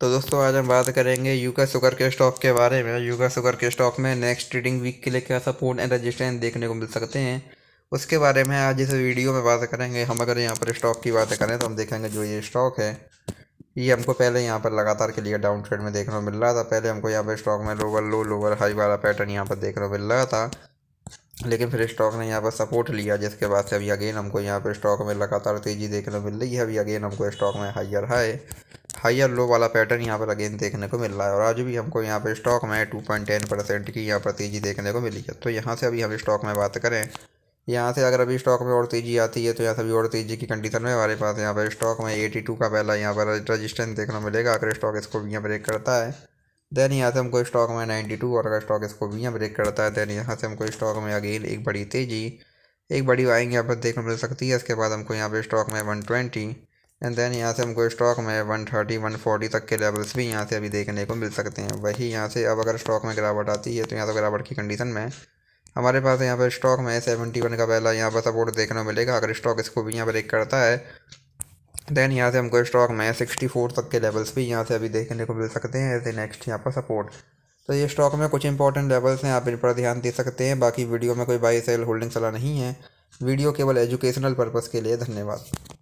तो दोस्तों आज हम बात करेंगे यूका सुगर के स्टॉक के बारे में यूका सुगर के स्टॉक में नेक्स्ट ट्रेडिंग वीक के लिए क्या सपोर्ट एंड रजिस्ट्रेंस देखने को मिल सकते हैं उसके बारे में आज इस वीडियो में बात करेंगे हम अगर यहाँ पर स्टॉक की बात करें तो हम देखेंगे जो ये स्टॉक है ये हमको पहले यहाँ पर लगातार के लिए डाउन ट्रेड में देखने को मिल रहा था पहले हमको यहाँ पर स्टॉक में लोअर लो लोअर हाई वाला पैटर्न यहाँ पर देखने को मिल रहा था लेकिन फिर स्टॉक ने यहाँ पर सपोर्ट लिया जिसके बाद से अभी अगेन हमको यहाँ पर स्टॉक में लगातार तेज़ी देखने को मिल रही है अभी अगेन हमको स्टॉक में हाइयर हाई हाइयर लो वाला पैटर्न यहाँ पर अगेन देखने को मिल रहा है और आज भी हमको यहाँ पर स्टॉक में टू पॉइंट टेन परसेंट की यहाँ पर तेज़ी देखने को मिली है तो यहाँ से अभी हम स्टॉक में बात करें यहाँ से अगर अभी स्टॉक में और तेज़ी आती है तो यहाँ से अभी और तेज़ी की कंडीशन में हमारे पास यहाँ पर स्टॉक में एटी टू का पहला यहाँ पर रजिस्टेंस देखना मिलेगा अगर स्टॉक इसको भी यहाँ ब्रेक करता है देन यहाँ से हमको स्टॉक में नाइन्टी टू और अगर स्टॉक इसको भी यहाँ ब्रेक करता है देन यहाँ से हमको स्टॉक में अगेन एक बड़ी तेज़ी एक बड़ी वाइंग यहाँ पर देखने को मिल सकती है इसके बाद हमको यहाँ पर स्टॉक में वन ट्वेंटी एंड देन यहाँ से हमको स्टॉक में 130, 140 तक के लेवल्स भी यहाँ से अभी देखने को मिल सकते हैं वही यहाँ से अब अगर स्टॉक में गिरावट आती है तो यहाँ तो गिरावट की कंडीशन में हमारे पास यहाँ पर स्टॉक में सेवेंटी वन का पहला यहाँ पर सपोर्ट देखने को मिलेगा अगर स्टॉक इसको भी यहाँ पर एक करता है देन यहाँ से हमको स्टॉक में सिक्सटी फोर तक के लेवल्स भी यहाँ से अभी देखने को मिल सकते हैं ऐसे नेक्स्ट यहाँ पर सपोर्ट तो ये स्टॉक में कुछ इंपॉर्टेंट लेवल्स हैं आप इन पर ध्यान दे सकते हैं बाकी वीडियो में कोई बाई सेल होल्डिंग सलाह नहीं है वीडियो केवल एजुकेशनल पर्पज़ के लिए धन्यवाद